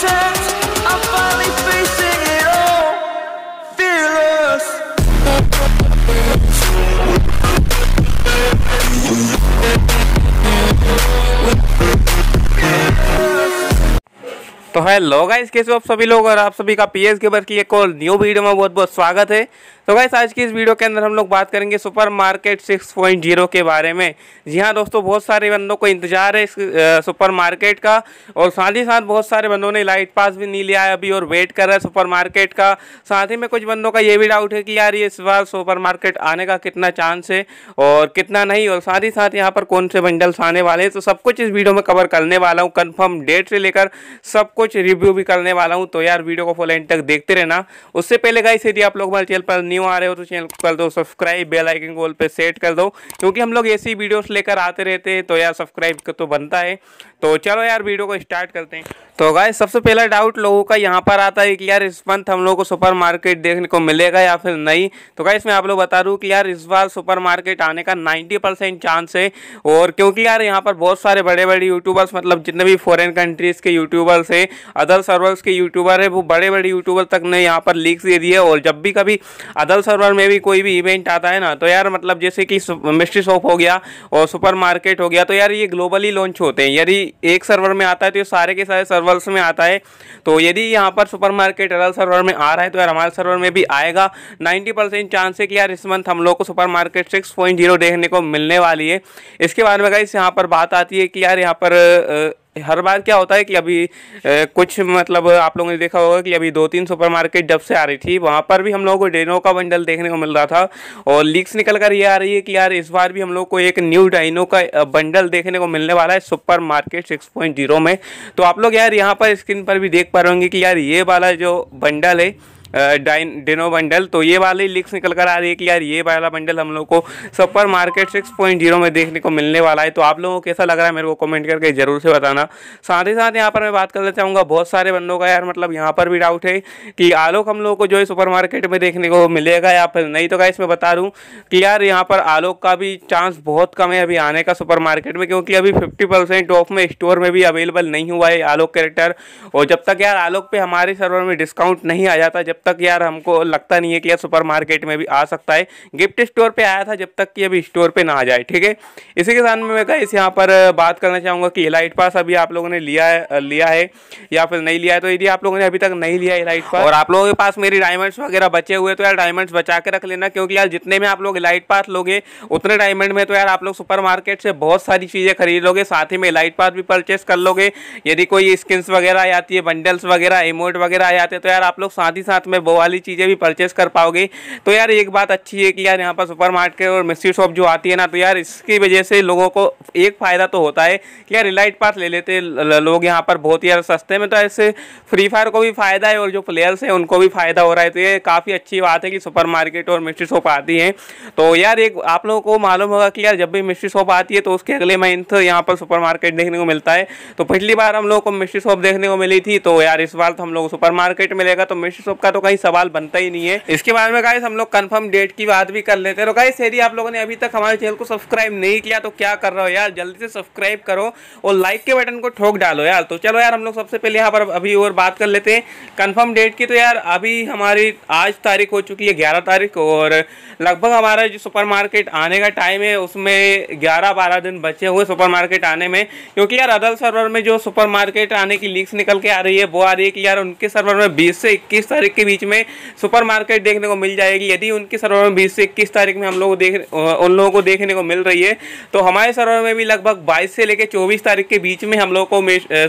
protect तो hello guys कैसे हो आप सभी लोग और आप सभी का पीएस गेबर की एक और न्यू वीडियो में बहुत बहुत स्वागत है तो गाइस आज की इस वीडियो के अंदर हम लोग बात करेंगे supermarket six point zero के बारे में जी हाँ दोस्तों बहुत सारे बंदों को इंतजार है इस सुपर मार्केट का और साथ ही साथ बहुत सारे बंदों ने लाइट पास भी नहीं लिया है अभी और वेट कर रहा है सुपर मार्केट का साथ ही में कुछ बंदों का ये भी डाउट है कि यार ये इस बार सुपर मार्केट आने का कितना चांस है और कितना नहीं और साथ ही साथ यहाँ पर कौन से बंडल्स आने वाले हैं तो सब कुछ इस वीडियो में कवर करने वाला हूँ कन्फर्म डेट से लेकर सब कुछ कुछ रिव्यू भी करने वाला हूँ तो यार वीडियो को फॉलो एंड तक देखते रहना उससे पहले गाइस यदि आप लोग हमारे चैनल पर न्यू आ रहे हो तो चैनल को कर दो सब्सक्राइब बेल आइकन गोल पे सेट कर दो क्योंकि हम लोग ऐसी वीडियोस लेकर आते रहते हैं तो यार सब्सक्राइब तो बनता है तो चलो यार वीडियो को स्टार्ट करते हैं तो गाय सबसे पहला डाउट लोगों का यहाँ पर आता है कि यार इस मंथ हम लोग को सुपर मार्केट देखने को मिलेगा या फिर नहीं तो गाय मैं आप लोग बता दूँ कि यार इस बार सुपर मार्केट आने का नाइन्टी परसेंट चांस है और क्योंकि यार यहाँ पर बहुत सारे बड़े बड़े यूट्यूबर्स मतलब जितने भी फॉरन कंट्रीज़ के यूट्यूबर्स हैं अदर सर्वर्स के यूट्यूबर है वो बड़े बड़े यूट्यूबर तक ने यहाँ पर लीक्स दे दिए और जब भी कभी अदर सर्वर में भी कोई भी इवेंट आता है ना तो यार मतलब जैसे कि मिस्ट्री शॉप हो गया और सुपर मार्केट हो गया तो यार ये ग्लोबली लॉन्च होते हैं यदि एक सर्वर में आता है तो ये सारे के सारे सर्वर्स में आता है तो यदि यहाँ पर सुपर मार्केट अदल सर्वर में आ रहा है तो यार हमारे सर्वर में भी आएगा नाइन्टी परसेंट चांस है कि यार इस मंथ हम लोग को supermarket six point zero देखने को मिलने वाली है इसके बाद में गाइस यहाँ पर बात आती है कि यार यहाँ पर हर बार क्या होता है कि अभी ए, कुछ मतलब आप लोगों ने देखा होगा कि अभी दो तीन सुपरमार्केट जब से आ रही थी वहाँ पर भी हम लोगों को डेनो का बंडल देखने को मिल रहा था और लीक्स निकल कर ये आ रही है कि यार इस बार भी हम लोग को एक न्यू डाइनो का बंडल देखने को मिलने वाला है सुपर मार्केट सिक्स में तो आप लोग यार यहाँ पर स्क्रीन पर भी देख पा रहे होंगे कि यार ये वाला जो बंडल है डाइन डिनो बंडल तो ये वाले लिक्स निकल कर आ रही है कि यार ये वाला बंडल हम लोग को supermarket six point zero में देखने को मिलने वाला है तो आप लोगों को कैसा लग रहा है मेरे को कमेंट करके ज़रूर से बताना साथ ही साथ यहाँ पर मैं बात करना चाहूँगा बहुत सारे बंदों का यार मतलब यहाँ पर भी डाउट है कि आलोक हम लोग को जो है सुपर मार्केट में देखने को मिलेगा या फिर नहीं तो क्या इसमें बता दूँ कि यार यहाँ पर आलोक का भी चांस बहुत कम है अभी आने का सुपर मार्केट में क्योंकि अभी फिफ्टी परसेंट ऑफ में स्टोर में भी अवेलेबल नहीं हुआ है आलोक कैरेक्टर और जब तक यार आलोक पर हमारे सर्वर में डिस्काउंट नहीं आ जाता जब तक यार हमको लगता नहीं है कि यार सुपर मार्केट में भी आ सकता है गिफ्ट स्टोर पे आया था जब तक कि अभी स्टोर पे ना आ जाए ठीक है इसी के साथ में मैं कहीं यहाँ पर बात करना चाहूँगा कि एलाइट पास अभी आप लोगों ने लिया है लिया है या फिर नहीं लिया है तो यदि आप लोगों ने अभी तक नहीं लिया एलाइट पास और आप लोगों के पास मेरी डायमंड्स वगैरह बचे हुए तो यार डायमंड्स बचा के रख लेना क्योंकि यार जितने में आप लोग एलाइट पास लोगे उतने डायमंड में तो यार आप लोग सुपर मार्केट से बहुत सारी चीज़ें खरीद लोगे साथ ही में एलाइट पास भी परचेस कर लोगे यदि कोई स्किन्स वगैरह आती है बंडल्स वगैरह इमोट वगैरह आ जाते हैं तो यार आप लोग साथ ही साथ में वो वाली चीज़ें भी परचेस कर पाओगे तो यार एक बात अच्छी है कि यार यहाँ पर सुपर मार्केट और मिस्ट्री शॉप जो आती है ना तो यार इसकी वजह से लोगों को एक फ़ायदा तो होता है कि यार रिलाइट पास ले लेते लोग यहाँ पर बहुत यार सस्ते में तो ऐसे फ्री फायर को भी फ़ायदा है और जो प्लेयर्स हैं उनको भी फ़ायदा हो रहा है तो ये काफ़ी अच्छी बात है कि सुपर और मिस्ट्री शॉप आती हैं तो यार एक आप लोगों को मालूम होगा कि यार जब भी मिस्ट्री शॉप आती है तो उसके अगले मंथ यहाँ पर सुपर देखने को मिलता है तो पिछली बार हम लोग को मिस्ट्री शॉप देखने को मिली थी तो यार इस बार तो हम लोग सुपर मार्केट मिलेगा तो मिस्ट्री शॉप का तो तो कहीं सवाल बनता ही नहीं है इसके बारे में गाइस हम लोग कन्फर्म डेट की बात भी कर लेते हैं गाइस तो यदि आप लोगों ने अभी तक हमारे चैनल को सब्सक्राइब नहीं किया तो क्या कर रहे हो यार जल्दी से सब्सक्राइब करो और लाइक के बटन को ठोक डालो यार तो चलो यार हम लोग सबसे पहले यहाँ पर अभी और बात कर लेते हैं कन्फर्म डेट की तो यार अभी हमारी आज तारीख हो चुकी है ग्यारह तारीख और लगभग हमारा जो सुपर आने का टाइम है उसमें ग्यारह बारह दिन बचे हुए सुपर आने में क्योंकि यार अदल सर्वर में जो सुपर आने की लीक्स निकल के आ रही है वो आ रही है कि यार उनके सर्वर में बीस से इक्कीस तारीख के बीच में सुपर मार्केट देखने को मिल जाएगी यदि उनके सर्वर में बीस से इक्कीस तारीख में हम लोग देख उन लोगों को देखने को मिल रही है तो हमारे सर्वर में भी लगभग बाईस से लेकर चौबीस तारीख के बीच में हम लोग को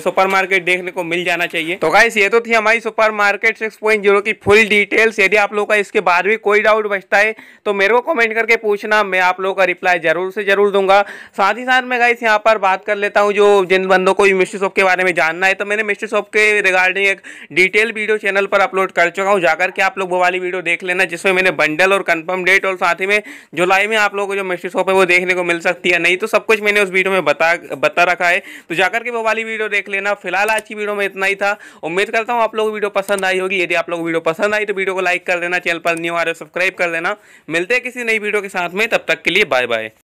सुपर मार्केट देखने को मिल जाना चाहिए तो गाइस ये तो थी हमारी supermarket six point zero की फुल डिटेल्स यदि आप लोगों का इसके बाद भी कोई डाउट बचता है तो मेरे को कमेंट करके पूछना मैं आप लोगों का रिप्लाई जरूर से जरूर दूंगा साथ ही साथ मैं गाइस यहाँ पर बात कर लेता हूँ जो जिन बंदों को मिस्ट्री शॉप के बारे में जानना है तो मैंने मिस्ट्री शॉप के रिगार्डिंग एक डिटेल वीडियो चैनल पर अपलोड कर चुका हूँ जाकर के आप लोग वो वाली वीडियो देख लेना जिसमें मैंने बंडल और कन्फर्म डेट और साथ ही में जुलाई में आप लोगों को जो मिस्ट्री शॉप है वो देखने को मिल सकती है नहीं तो सब कुछ मैंने उस वीडियो में बता बता रखा है तो जाकर के वो वाली वीडियो देख लेना फिलहाल आज की वीडियो में इतना ही था उम्मीद करता हूँ आप लोग वीडियो पसंद आई होगी यदि आप लोग वीडियो पसंद आई तो वीडियो को लाइक कर देना चैनल पर न्यू आ रहे हो सब्सक्राइब कर देना मिलते हैं किसी नई वीडियो के साथ में तब तक के लिए बाय बाय